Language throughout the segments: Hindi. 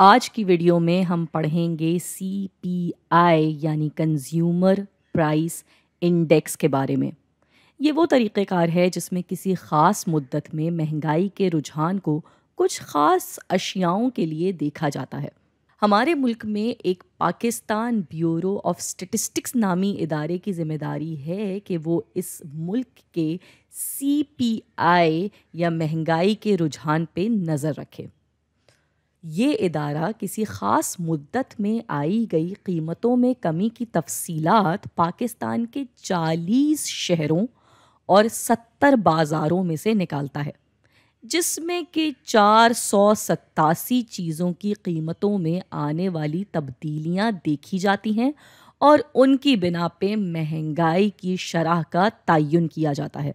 आज की वीडियो में हम पढ़ेंगे सी पी आई यानी कंज्यूमर प्राइस इंडेक्स के बारे में ये वो तरीक़ेकार है जिसमें किसी ख़ास मुद्दत में महंगाई के रुझान को कुछ ख़ास अशियाओं के लिए देखा जाता है हमारे मुल्क में एक पाकिस्तान ब्यूरो ऑफ स्टेटिस्टिक्स नामी इदारे की जिम्मेदारी है कि वो इस मुल्क के सी पी आई या महंगाई के रुझान पे नज़र रखे ये इदारा किसी ख़ास मुद्दत में आई गई कीमतों में कमी की तफसीलात पाकिस्तान के 40 शहरों और 70 बाज़ारों में से निकालता है जिसमें कि चार सौ सत्तासी चीज़ों की कीमतों में आने वाली तब्दीलियां देखी जाती हैं और उनकी बिना पे महंगाई की शरह का तयन किया जाता है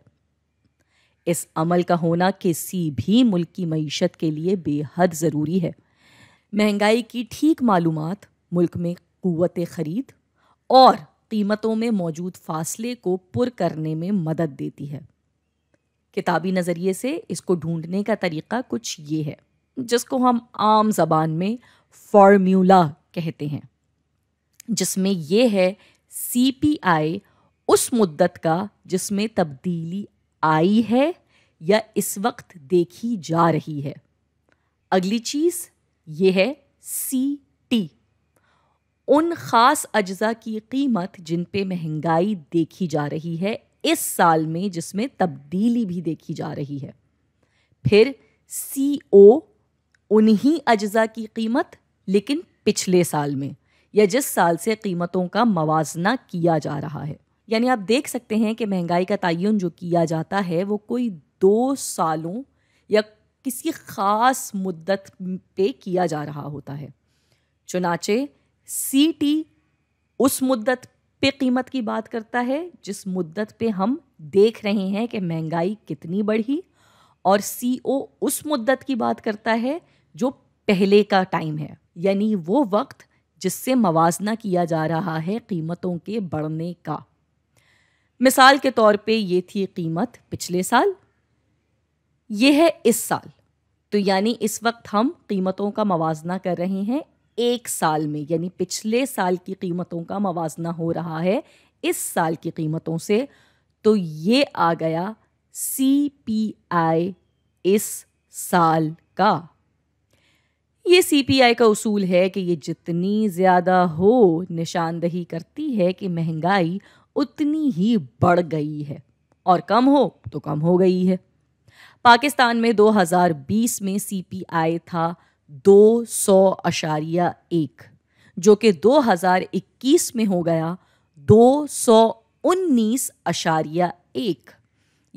इस अमल का होना किसी भी मुल्क की मीशत के लिए बेहद ज़रूरी है महंगाई की ठीक मालूम मुल्क में क़वत ख़रीद और कीमतों में मौजूद फासले को पुर करने में मदद देती है किताबी नज़रिए से इसको ढूंढने का तरीका कुछ ये है जिसको हम आम जबान में फार्मूला कहते हैं जिसमें यह है सी पी आई उस मुद्दत का जिसमें तब्दीली आई है या इस वक्त देखी जा रही है अगली चीज़ ये है सी टी उन ख़ास अज्जा की कीमत जिन पे महंगाई देखी जा रही है इस साल में जिसमें तब्दीली भी देखी जा रही है फिर सी ओ उन्हीं अज्जा की कीमत लेकिन पिछले साल में या जिस साल से कीमतों का मवाजना किया जा रहा है यानी आप देख सकते हैं कि महंगाई का तयन जो किया जाता है वो कोई दो सालों या किसी ख़ास मुद्दत पे किया जा रहा होता है चुनाचे सी टी उस मुद्दत पे कीमत की बात करता है जिस मुद्दत पे हम देख रहे हैं कि महंगाई कितनी बढ़ी और सी ओ उस मुद्दत की बात करता है जो पहले का टाइम है यानी वो वक्त जिससे मवाजना किया जा रहा है कीमतों के बढ़ने का मिसाल के तौर पे ये थी कीमत पिछले साल ये है इस साल तो यानी इस वक्त हम कीमतों का मवाजना कर रहे हैं एक साल में यानी पिछले साल की कीमतों का मवाजना हो रहा है इस साल की कीमतों से तो ये आ गया सी पी आई इस साल का ये सी पी आई का उसूल है कि ये जितनी ज़्यादा हो निशानदही करती है कि महंगाई उतनी ही बढ़ गई है और कम हो तो कम हो गई है पाकिस्तान में 2020 में सीपीआई था दो सौ अशारिया एक जो कि 2021 में हो गया दो सौ उन्नीस अशारिया एक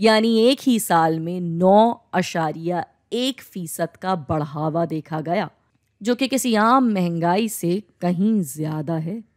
यानी एक ही साल में नौ अशारिया एक फ़ीसद का बढ़ावा देखा गया जो कि किसी आम महंगाई से कहीं ज़्यादा है